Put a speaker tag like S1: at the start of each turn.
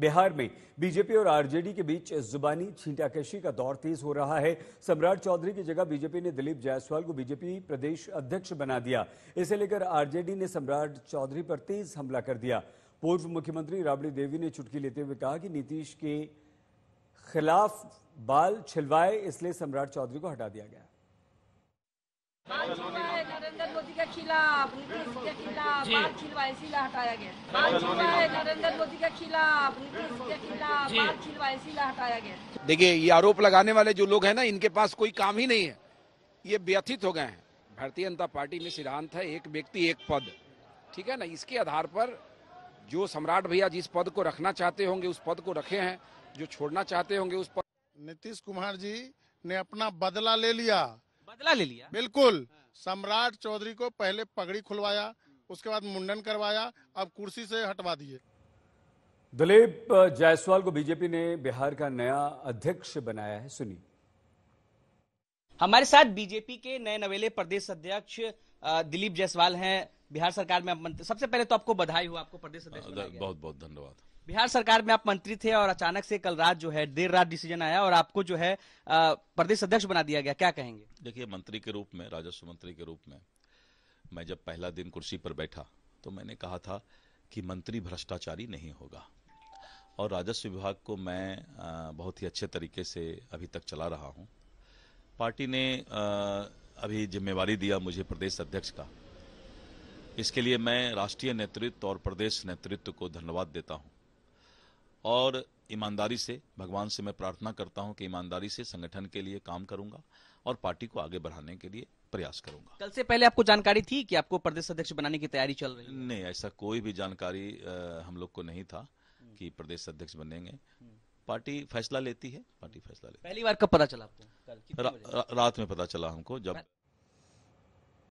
S1: बिहार में बीजेपी और आरजेडी के बीच जुबानी छींटाकशी का दौर तेज हो रहा है सम्राट चौधरी की जगह बीजेपी ने दिलीप जायसवाल को बीजेपी प्रदेश अध्यक्ष बना दिया इसे लेकर आरजेडी ने सम्राट चौधरी पर तेज हमला कर दिया पूर्व मुख्यमंत्री राबड़ी देवी ने चुटकी लेते हुए कहा कि नीतीश के खिलाफ बाल छिलवाए इसलिए सम्राट चौधरी को हटा दिया गया
S2: नरेंद्र मोदी के खिलाफ
S3: नीतीश के खिलाफ बाल हटाया गया बाल नरेंद्र मोदी के खिलाफ नीतीश के खिलाफ बाल हटाया गया देखिए ये आरोप लगाने वाले जो लोग हैं ना इनके पास कोई काम ही नहीं है ये व्यथित हो गए हैं भारतीय जनता पार्टी में सिद्धांत है एक व्यक्ति एक पद ठीक है ना इसके आधार पर जो सम्राट भैया जिस पद को रखना चाहते होंगे उस पद को रखे हैं जो छोड़ना चाहते होंगे उस पद नीतीश कुमार जी ने अपना बदला ले लिया बदला ले लिया बिल्कुल सम्राट चौधरी को पहले पगड़ी खुलवाया उसके बाद मुंडन करवाया अब कुर्सी से हटवा दिए
S1: दिलीप जायसवाल को बीजेपी ने बिहार का नया अध्यक्ष बनाया है सुनिए
S2: हमारे साथ बीजेपी के नए नवेले प्रदेश अध्यक्ष दिलीप जायसवाल हैं बिहार सरकार में सबसे पहले तो आपको बधाई हो आपको प्रदेश
S4: अध्यक्ष बहुत बहुत धन्यवाद
S2: बिहार सरकार में आप मंत्री थे और अचानक से कल रात जो है देर रात डिसीजन आया और आपको जो है प्रदेश अध्यक्ष बना दिया गया क्या कहेंगे
S4: देखिए मंत्री के रूप में राजस्व मंत्री के रूप में मैं जब पहला दिन कुर्सी पर बैठा तो मैंने कहा था कि मंत्री भ्रष्टाचारी नहीं होगा और राजस्व विभाग को मैं बहुत ही अच्छे तरीके से अभी तक चला रहा हूँ पार्टी ने अभी जिम्मेवारी दिया मुझे प्रदेश अध्यक्ष का इसके लिए मैं राष्ट्रीय नेतृत्व और प्रदेश नेतृत्व को धन्यवाद देता हूँ और ईमानदारी से भगवान से मैं प्रार्थना करता हूं कि ईमानदारी से संगठन के लिए काम करूंगा और पार्टी को आगे बढ़ाने के लिए प्रयास करूंगा
S2: कल से पहले आपको जानकारी थी कि आपको प्रदेश अध्यक्ष बनाने की तैयारी चल रही है
S4: नहीं ऐसा कोई भी जानकारी हम लोग को नहीं था कि प्रदेश अध्यक्ष बनेंगे पार्टी फैसला लेती है पार्टी फैसला लेती है पहली बार कब पता चला आपको रा, रा, रात में पता चला हमको जब